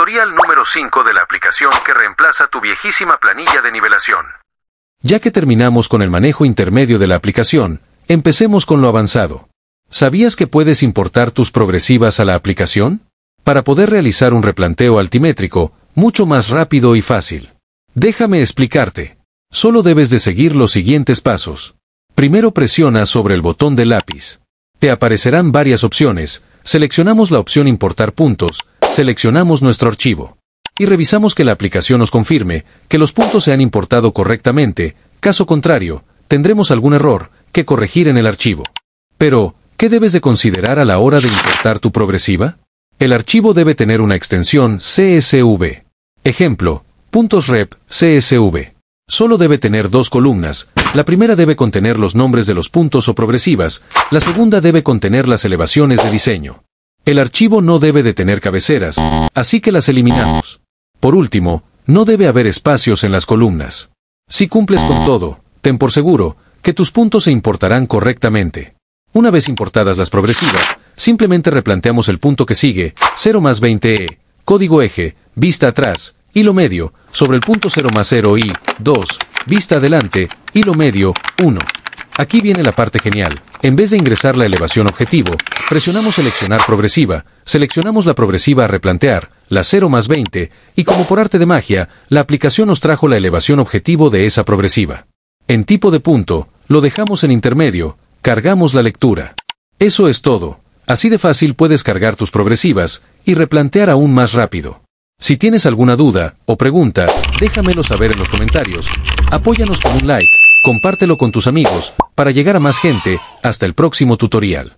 Tutorial número 5 de la aplicación que reemplaza tu viejísima planilla de nivelación. Ya que terminamos con el manejo intermedio de la aplicación, empecemos con lo avanzado. ¿Sabías que puedes importar tus progresivas a la aplicación? Para poder realizar un replanteo altimétrico, mucho más rápido y fácil. Déjame explicarte. Solo debes de seguir los siguientes pasos. Primero presiona sobre el botón de lápiz. Te aparecerán varias opciones, seleccionamos la opción Importar puntos, Seleccionamos nuestro archivo. Y revisamos que la aplicación nos confirme que los puntos se han importado correctamente, caso contrario, tendremos algún error que corregir en el archivo. Pero, ¿qué debes de considerar a la hora de importar tu progresiva? El archivo debe tener una extensión CSV. Ejemplo, puntos rep CSV. Solo debe tener dos columnas, la primera debe contener los nombres de los puntos o progresivas, la segunda debe contener las elevaciones de diseño. El archivo no debe de tener cabeceras, así que las eliminamos. Por último, no debe haber espacios en las columnas. Si cumples con todo, ten por seguro que tus puntos se importarán correctamente. Una vez importadas las progresivas, simplemente replanteamos el punto que sigue, 0 más 20e, e, código eje, vista atrás, hilo medio, sobre el punto 0 más 0 i 2, vista adelante, hilo medio, 1. Aquí viene la parte genial. En vez de ingresar la elevación objetivo, presionamos seleccionar progresiva, seleccionamos la progresiva a replantear, la 0 más 20, y como por arte de magia, la aplicación nos trajo la elevación objetivo de esa progresiva. En tipo de punto, lo dejamos en intermedio, cargamos la lectura. Eso es todo. Así de fácil puedes cargar tus progresivas y replantear aún más rápido. Si tienes alguna duda o pregunta, déjamelo saber en los comentarios. Apóyanos con un like compártelo con tus amigos, para llegar a más gente, hasta el próximo tutorial.